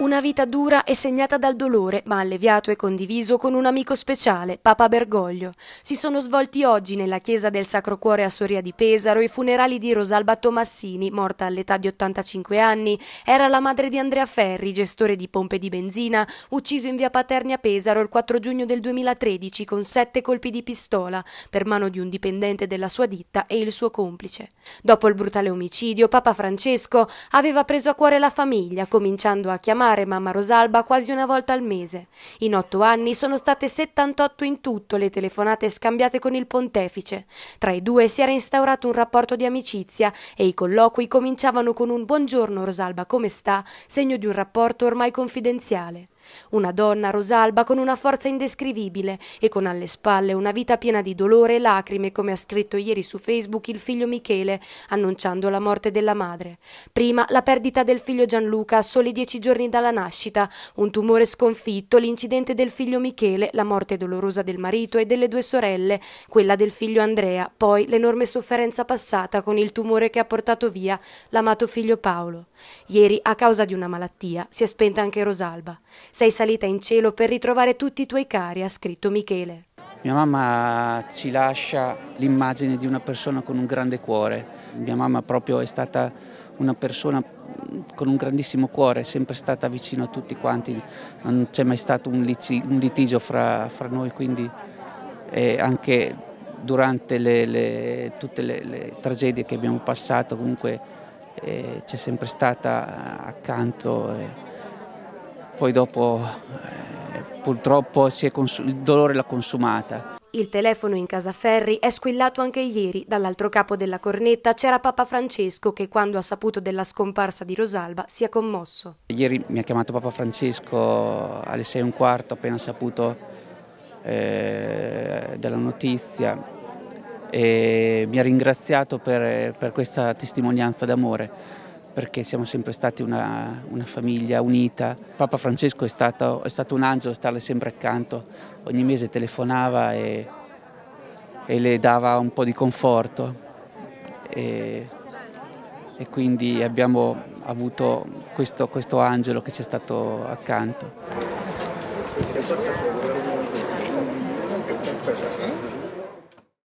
Una vita dura e segnata dal dolore, ma alleviato e condiviso con un amico speciale, Papa Bergoglio. Si sono svolti oggi nella chiesa del Sacro Cuore a Soria di Pesaro i funerali di Rosalba Tomassini, morta all'età di 85 anni. Era la madre di Andrea Ferri, gestore di pompe di benzina, ucciso in via Paterni a Pesaro il 4 giugno del 2013 con sette colpi di pistola per mano di un dipendente della sua ditta e il suo complice. Dopo il brutale omicidio, Papa Francesco aveva preso a cuore la famiglia, cominciando a chiamare visitare mamma Rosalba quasi una volta al mese. In otto anni sono state 78 in tutto le telefonate scambiate con il pontefice. Tra i due si era instaurato un rapporto di amicizia e i colloqui cominciavano con un buongiorno Rosalba come sta, segno di un rapporto ormai confidenziale. Una donna rosalba con una forza indescrivibile e con alle spalle una vita piena di dolore e lacrime, come ha scritto ieri su Facebook il figlio Michele, annunciando la morte della madre. Prima la perdita del figlio Gianluca a soli dieci giorni dalla nascita, un tumore sconfitto, l'incidente del figlio Michele, la morte dolorosa del marito e delle due sorelle, quella del figlio Andrea, poi l'enorme sofferenza passata con il tumore che ha portato via l'amato figlio Paolo. Ieri, a causa di una malattia, si è spenta anche Rosalba. Sei salita in cielo per ritrovare tutti i tuoi cari, ha scritto Michele. Mia mamma ci lascia l'immagine di una persona con un grande cuore. Mia mamma proprio è stata una persona con un grandissimo cuore, è sempre stata vicino a tutti quanti, non c'è mai stato un, litigio fra, fra noi, quindi anche durante le, le, tutte le, le, tragedie che abbiamo passato comunque eh, c'è sempre stata accanto. Eh poi dopo eh, purtroppo cons- il dolore l'ha consumata. Il telefono in casa Ferri è squillato anche ieri. Dall'altro capo della cornetta c'era Papa Francesco che quando ha saputo della scomparsa di Rosalba si è commosso. Ieri mi ha chiamato Papa Francesco alle 6 e un quarto appena saputo eh, della notizia e mi ha ringraziato per, per questa testimonianza d'amore perché siamo sempre stati una, una famiglia unita. Papa Francesco è stato, è stato, un angelo starle sempre accanto, ogni mese telefonava e, e le dava un po' di conforto e, e quindi abbiamo avuto questo, questo angelo che ci è stato accanto.